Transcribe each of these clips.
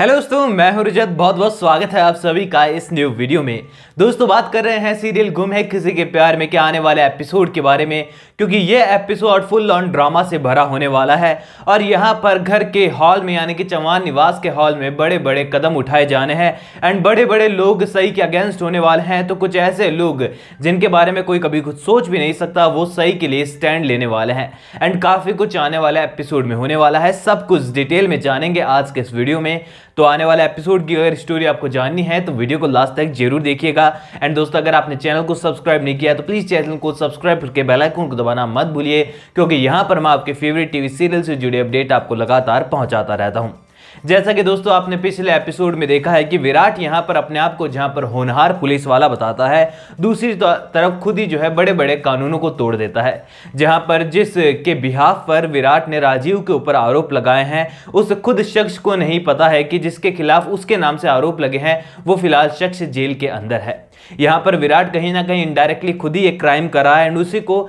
hello दोस्तों मैं हूं रिजत बहुत बहुत स्वागत है आप सभी का इस न्यू वीडियो में दोस्तों बात कर रहे हैं सीरियल गुम है किसी के प्यार में के आने वाले एपिसोड के बारे में क्योंकि ये एपिसोड फुल ऑन ड्रामा से भरा होने वाला है और यहाँ पर घर के हॉल में यानी कि चौहान निवास के हॉल में बड़े बड़े कदम उठाए जाने हैं एंड बड़े बड़े लोग सही के अगेंस्ट होने वाले हैं तो कुछ ऐसे लोग जिनके बारे में कोई कभी कुछ सोच भी नहीं सकता वो सही के लिए स्टैंड लेने वाले हैं एंड काफ़ी कुछ आने वाला एपिसोड में होने वाला है सब कुछ डिटेल में जानेंगे आज के इस वीडियो में तो आने वाले एपिसोड की अगर स्टोरी आपको जाननी है तो वीडियो को लास्ट तक जरूर देखिएगा एंड दोस्तों अगर आपने चैनल को सब्सक्राइब नहीं किया तो प्लीज़ चैनल को सब्सक्राइब करके बेलाइकन को दबाना मत भूलिए क्योंकि यहाँ पर मैं आपके फेवरेट टीवी सीरियल से जुड़े अपडेट आपको लगातार पहुँचाता रहता हूँ जैसा कि दोस्तों आपने पिछले एपिसोड में देखा है कि विराट यहाँ पर अपने आप को जहाँ पर होनहार पुलिस वाला बताता है दूसरी तरफ खुद ही जो है बड़े बड़े कानूनों को तोड़ देता है जहाँ पर जिसके बिहाफ पर विराट ने राजीव के ऊपर आरोप लगाए हैं उस खुद शख्स को नहीं पता है कि जिसके खिलाफ उसके नाम से आरोप लगे हैं वो फिलहाल शख्स जेल के अंदर है यहां पर विराट कहीं ना कहीं इनडायरेक्टली खुद ही एक क्राइम कर रहा है एंड उसी को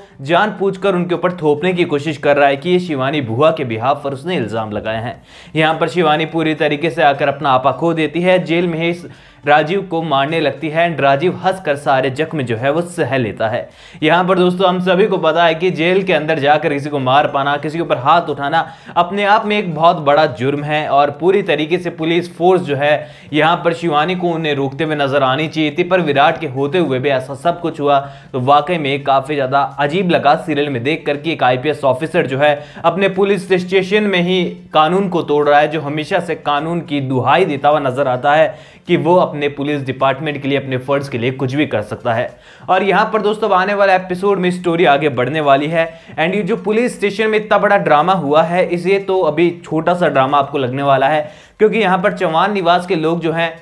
पूछ कर उनके ऊपर थोपने की कोशिश कर रहा है कि ये शिवानी भुआ के बिहाव पर उसने इल्ज़ाम लगाए हैं यहां पर शिवानी पूरी तरीके से आकर अपना आपा खो देती है जेल में ही राजीव को मारने लगती है एंड राजीव हंस कर सारे जख्म जो है वो सह लेता है यहाँ पर दोस्तों हम सभी को पता है कि जेल के अंदर जाकर किसी को मार पाना किसी के ऊपर हाथ उठाना अपने आप में एक बहुत बड़ा जुर्म है और पूरी तरीके से पुलिस फोर्स जो है यहाँ पर शिवानी को उन्हें रोकते हुए नजर आनी चाहिए थी पर विराट के होते हुए भी ऐसा सब कुछ हुआ तो वाकई में काफ़ी ज़्यादा अजीब लगा सीरियल में देख करके एक आई ऑफिसर जो है अपने पुलिस स्टेशन में ही कानून को तोड़ रहा है जो हमेशा से कानून की दुहाई देता हुआ नजर आता है कि वो अपने अपने पुलिस डिपार्टमेंट के लिए अपने फर्ज के लिए कुछ भी कर सकता है और यहाँ पर दोस्तों आने वाले एपिसोड में स्टोरी आगे बढ़ने वाली है एंड ये जो पुलिस स्टेशन में इतना बड़ा ड्रामा हुआ है इसे तो अभी छोटा सा ड्रामा आपको लगने वाला है क्योंकि यहाँ पर चौहान निवास के लोग जो हैं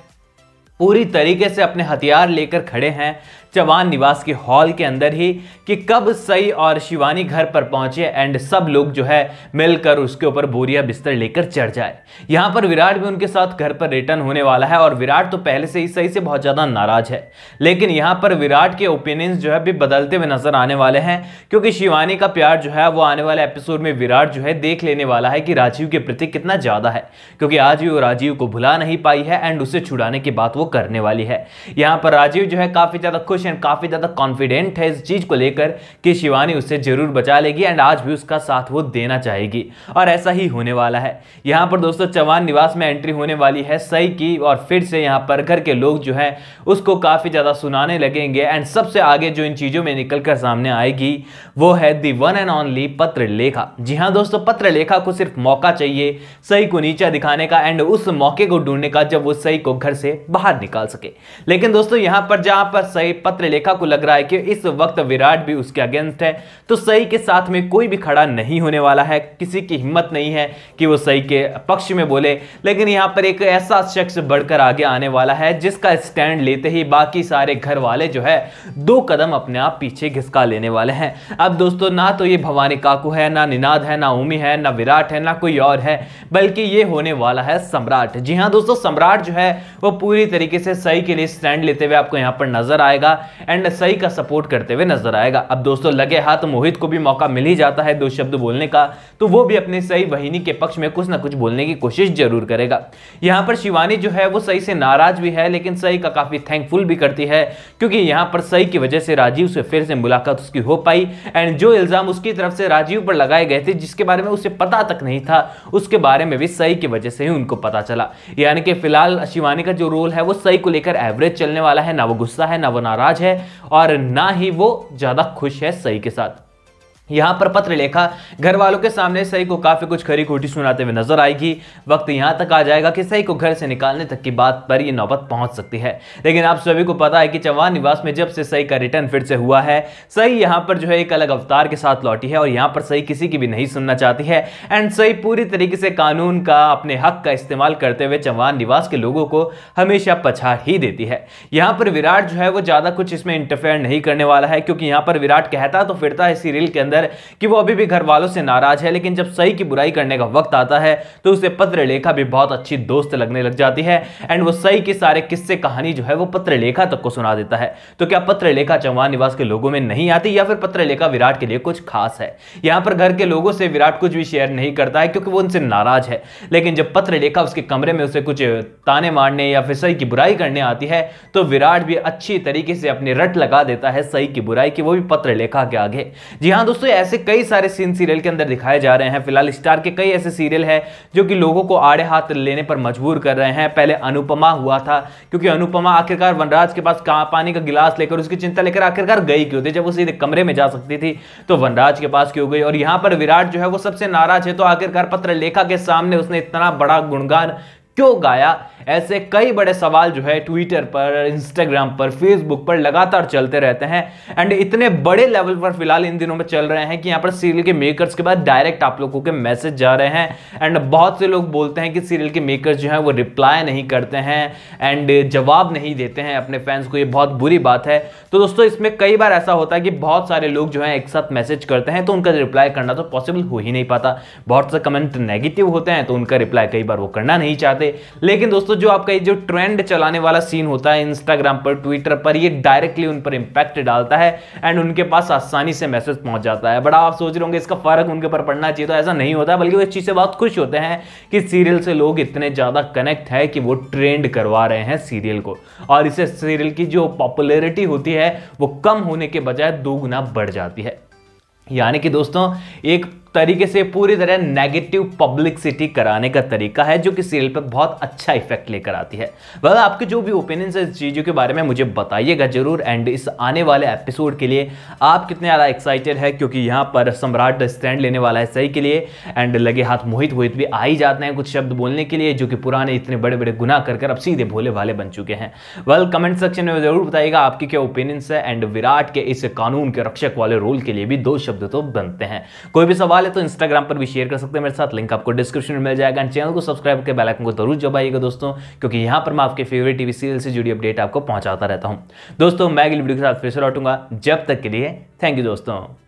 पूरी तरीके से अपने हथियार लेकर खड़े हैं चवान निवास के हॉल के अंदर ही कि कब सई और शिवानी घर पर पहुंचे एंड सब लोग जो है मिलकर उसके ऊपर बोरिया बिस्तर लेकर चढ़ जाए यहाँ पर विराट भी उनके साथ घर पर रिटर्न होने वाला है और विराट तो पहले से ही सही से बहुत ज़्यादा नाराज है लेकिन यहाँ पर विराट के ओपिनियंस जो है भी बदलते हुए नजर आने वाले हैं क्योंकि शिवानी का प्यार जो है वो आने वाले एपिसोड में विराट जो है देख लेने वाला है कि राजीव के प्रति कितना ज़्यादा है क्योंकि आज भी वो राजीव को भुला नहीं पाई है एंड उसे छुड़ाने की बात वो करने वाली है यहाँ पर राजीव जो है काफ़ी ज़्यादा खुश खुश एंड काफ़ी ज़्यादा कॉन्फिडेंट है इस चीज़ को लेकर कि शिवानी उसे ज़रूर बचा लेगी एंड आज भी उसका साथ वो देना चाहेगी और ऐसा ही होने वाला है यहाँ पर दोस्तों चौहान निवास में एंट्री होने वाली है सई की और फिर से यहाँ पर घर के लोग जो है उसको काफ़ी ज़्यादा सुनाने लगेंगे एंड सबसे आगे जो इन चीज़ों में निकल कर सामने आएगी वो है दी वन एंड ऑनली पत्र लेखा जी हाँ दोस्तों पत्र लेखा को सिर्फ मौका चाहिए सही को नीचा दिखाने का एंड उस मौके को ढूंढने का जब वो सही को घर से बाहर निकाल सके लेकिन दोस्तों यहां पर जहां पर सही पत्र पत्र लेखा को लग रहा है कि इस वक्त विराट भी उसके अगेंस्ट है तो सही के साथ में कोई भी खड़ा नहीं होने वाला है किसी की हिम्मत नहीं है कि वो सही के पक्ष में बोले लेकिन यहाँ पर एक ऐसा शख्स बढ़कर आगे आने वाला है जिसका स्टैंड लेते ही बाकी सारे घर वाले जो है दो कदम अपने आप पीछे घिसका लेने वाले हैं अब दोस्तों ना तो ये भवानी काकू है ना निनाद है ना उमी है ना विराट है ना कोई और है बल्कि ये होने वाला है सम्राट जी हाँ दोस्तों सम्राट जो है वो पूरी तरीके से सही के लिए स्टैंड लेते हुए आपको यहाँ पर नजर आएगा एंड सही का सपोर्ट करते हुए नजर आएगा अब दोस्तों लगे हाथ मोहित को भी मौका मिल ही जाता है दो शब्द बोलने का तो वो भी अपने सही वहिनी के पक्ष में कुछ ना कुछ बोलने की कोशिश जरूर करेगा यहाँ पर शिवानी जो है वो सही से नाराज भी है लेकिन सही का काफ़ी थैंकफुल भी करती है क्योंकि यहाँ पर सही की वजह से राजीव से फिर से मुलाकात उसकी हो पाई एंड जो इल्ज़ाम उसकी तरफ से राजीव पर लगाए गए थे जिसके बारे में उसे पता तक नहीं था उसके बारे में भी सही की वजह से ही उनको पता चला यानी कि फिलहाल शिवानी का जो रोल है वो सही को लेकर एवरेज चलने वाला है ना वो गुस्सा है ना वो नाराज नाराज है और ना ही वो ज़्यादा खुश है सही के साथ यहाँ पर पत्र लेखा घर वालों के सामने सई को काफ़ी कुछ खरी खोटी सुनाते हुए नजर आएगी वक्त यहाँ तक आ जाएगा कि सही को घर से निकालने तक की बात पर यह नौबत पहुंच सकती है लेकिन आप सभी को पता है कि चौहान निवास में जब से सई का रिटर्न फिर से हुआ है सही यहाँ पर जो है एक अलग अवतार के साथ लौटी है और यहाँ पर सही किसी की भी नहीं सुनना चाहती है एंड सई पूरी तरीके से कानून का अपने हक का इस्तेमाल करते हुए चौहान निवास के लोगों को हमेशा पछाड़ ही देती है यहाँ पर विराट जो है वो ज़्यादा कुछ इसमें इंटरफेयर नहीं करने वाला है क्योंकि यहाँ पर विराट कहता तो फिरता है इसी रील के अंदर लेकर कि वो अभी भी घर वालों से नाराज है लेकिन जब सही की बुराई करने का वक्त आता है तो उसे पत्र लेखा भी बहुत अच्छी दोस्त लगने लग जाती है एंड वो सही के सारे किस्से कहानी जो है वो पत्र लेखा तक को सुना देता है तो क्या पत्र लेखा चौहान निवास के लोगों में नहीं आती या फिर पत्र लेखा विराट के लिए कुछ खास है यहां पर घर के लोगों से विराट कुछ भी शेयर नहीं करता है क्योंकि वो उनसे नाराज है लेकिन जब पत्र लेखा उसके कमरे में उसे कुछ ताने मारने या फिर सही की बुराई करने आती है तो विराट भी अच्छी तरीके से अपने रट लगा देता है सही की बुराई की वो भी पत्र लेखा के आगे जी हाँ दोस्तों दोस्तों ऐसे कई सारे सीन सीरियल के अंदर दिखाए जा रहे हैं फिलहाल स्टार के कई ऐसे सीरियल हैं जो कि लोगों को आड़े हाथ लेने पर मजबूर कर रहे हैं पहले अनुपमा हुआ था क्योंकि अनुपमा आखिरकार वनराज के पास पानी का गिलास लेकर उसकी चिंता लेकर आखिरकार गई क्यों थी जब वो सीधे कमरे में जा सकती थी तो वनराज के पास क्यों गई और यहाँ पर विराट जो है वो सबसे नाराज है तो आखिरकार पत्र लेखा के सामने उसने इतना बड़ा गुणगान क्यों गाया ऐसे कई बड़े सवाल जो है ट्विटर पर इंस्टाग्राम पर फेसबुक पर लगातार चलते रहते हैं एंड इतने बड़े लेवल पर फिलहाल इन दिनों में चल रहे हैं कि यहाँ पर सीरियल के मेकर्स के बाद डायरेक्ट आप लोगों के मैसेज जा रहे हैं एंड बहुत से लोग बोलते हैं कि सीरियल के मेकर्स जो हैं वो रिप्लाई नहीं करते हैं एंड जवाब नहीं देते हैं अपने फैंस को ये बहुत बुरी बात है तो दोस्तों इसमें कई बार ऐसा होता है कि बहुत सारे लोग जो है एक साथ मैसेज करते हैं तो उनका रिप्लाई करना तो पॉसिबल हो ही नहीं पाता बहुत से कमेंट नेगेटिव होते हैं तो उनका रिप्लाई कई बार वो करना नहीं चाहते जाते लेकिन दोस्तों जो आपका ये जो ट्रेंड चलाने वाला सीन होता है इंस्टाग्राम पर ट्विटर पर ये डायरेक्टली उन पर इंपैक्ट डालता है एंड उनके पास आसानी से मैसेज पहुंच जाता है बड़ा आप सोच रहे होंगे इसका फर्क उनके ऊपर पड़ना चाहिए तो ऐसा नहीं होता बल्कि वो इस चीज़ से बहुत खुश होते हैं कि सीरियल से लोग इतने ज़्यादा कनेक्ट है कि वो ट्रेंड करवा रहे हैं सीरियल को और इसे सीरियल की जो पॉपुलरिटी होती है वो कम होने के बजाय दोगुना बढ़ जाती है यानी कि दोस्तों एक तरीके से पूरी तरह नेगेटिव पब्लिसिटी कराने का तरीका है जो कि सीरियल पर बहुत अच्छा इफेक्ट लेकर आती है वह आपके जो भी ओपिनियंस है इस चीज़ों के बारे में मुझे बताइएगा जरूर एंड इस आने वाले एपिसोड के लिए आप कितने ज़्यादा एक्साइटेड है क्योंकि यहाँ पर सम्राट स्टैंड लेने वाला है सही के लिए एंड लगे हाथ मोहित वोहित भी आ ही जाते हैं कुछ शब्द बोलने के लिए जो कि पुराने इतने बड़े बड़े गुना कर कर अब सीधे भोले भाले बन चुके हैं वेल कमेंट सेक्शन में जरूर बताइएगा आपकी क्या ओपिनियंस है एंड विराट के इस कानून के रक्षक वाले रोल के लिए भी दो शब्द तो बनते हैं कोई भी सवाल वाले तो इंस्टाग्राम पर भी शेयर कर सकते हैं मेरे साथ लिंक आपको डिस्क्रिप्शन में मिल जाएगा एंड चैनल को सब्सक्राइब करके बेलाइकन को जरूर जबाइएगा दोस्तों क्योंकि यहां पर मैं आपके फेवरेट टीवी सीरियल से जुड़ी अपडेट आपको पहुंचाता रहता हूं दोस्तों मैं अगली वीडियो के साथ फिर से लौटूंगा जब तक के लिए थैंक यू दोस्तों